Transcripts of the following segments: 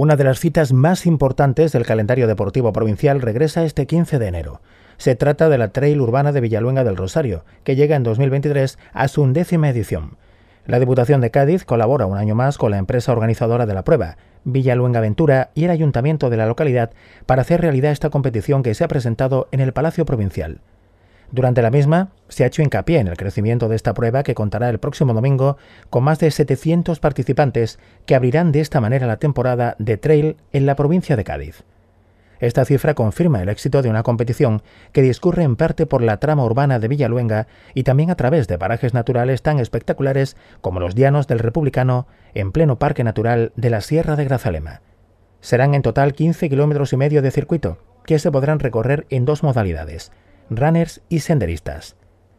Una de las citas más importantes del calendario deportivo provincial regresa este 15 de enero. Se trata de la Trail Urbana de Villaluenga del Rosario, que llega en 2023 a su undécima edición. La Diputación de Cádiz colabora un año más con la empresa organizadora de la prueba, Villaluenga Ventura y el ayuntamiento de la localidad para hacer realidad esta competición que se ha presentado en el Palacio Provincial. Durante la misma, se ha hecho hincapié en el crecimiento de esta prueba que contará el próximo domingo con más de 700 participantes que abrirán de esta manera la temporada de trail en la provincia de Cádiz. Esta cifra confirma el éxito de una competición que discurre en parte por la trama urbana de Villaluenga y también a través de parajes naturales tan espectaculares como los Dianos del Republicano en pleno Parque Natural de la Sierra de Grazalema. Serán en total 15 kilómetros y medio de circuito, que se podrán recorrer en dos modalidades – runners y senderistas.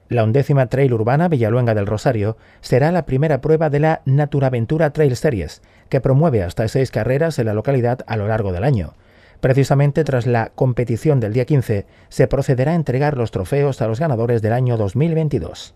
La undécima Trail Urbana Villaluenga del Rosario será la primera prueba de la Naturaventura Trail Series, que promueve hasta seis carreras en la localidad a lo largo del año. Precisamente tras la competición del día 15, se procederá a entregar los trofeos a los ganadores del año 2022.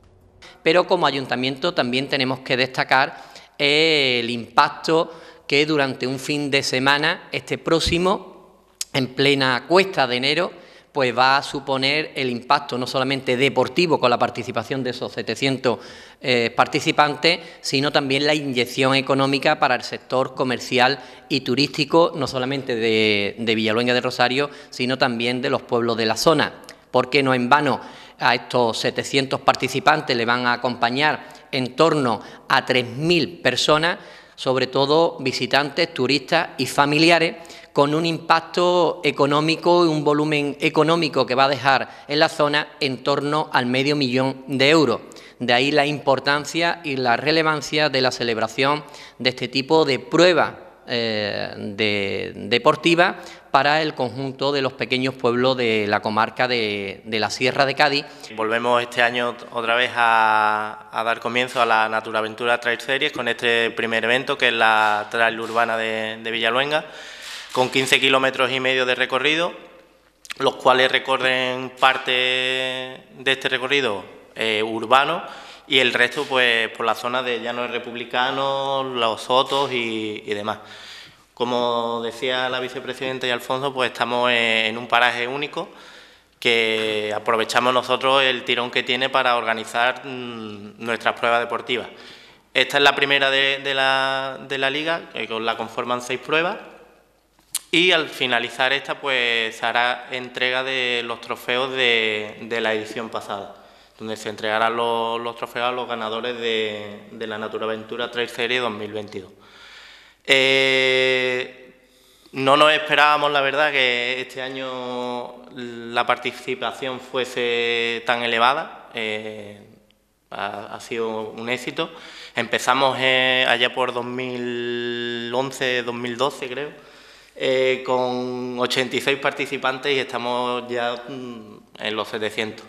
Pero como ayuntamiento también tenemos que destacar eh, el impacto que durante un fin de semana, este próximo, en plena cuesta de enero, pues va a suponer el impacto no solamente deportivo con la participación de esos 700 eh, participantes, sino también la inyección económica para el sector comercial y turístico, no solamente de, de de Rosario, sino también de los pueblos de la zona. Porque no en vano a estos 700 participantes le van a acompañar en torno a 3.000 personas sobre todo visitantes, turistas y familiares, con un impacto económico y un volumen económico que va a dejar en la zona en torno al medio millón de euros. De ahí la importancia y la relevancia de la celebración de este tipo de pruebas eh, deportivas para el conjunto de los pequeños pueblos de la comarca de, la Sierra de Cádiz. Volvemos este año otra vez a, dar comienzo a la Naturaventura Trail Series con este primer evento que es la Trail Urbana de, Villaluenga, con 15 kilómetros y medio de recorrido, los cuales recorren parte de este recorrido eh, urbano y el resto pues por la zona de llanos republicanos, los sotos y demás. Como decía la vicepresidenta y Alfonso, pues estamos en un paraje único que aprovechamos nosotros el tirón que tiene para organizar mm, nuestras pruebas deportivas. Esta es la primera de, la, liga, que la conforman seis pruebas, y al finalizar esta pues se hará entrega de los trofeos de, la edición pasada, donde se entregarán los, trofeos a los ganadores de, la Naturaventura 3 Series 2022. Eh, no nos esperábamos, la verdad, que este año la participación fuese tan elevada. Eh, ha, sido un éxito. Empezamos eh, allá por 2011, 2012, creo, con 86 participantes y estamos ya mm, en los 700.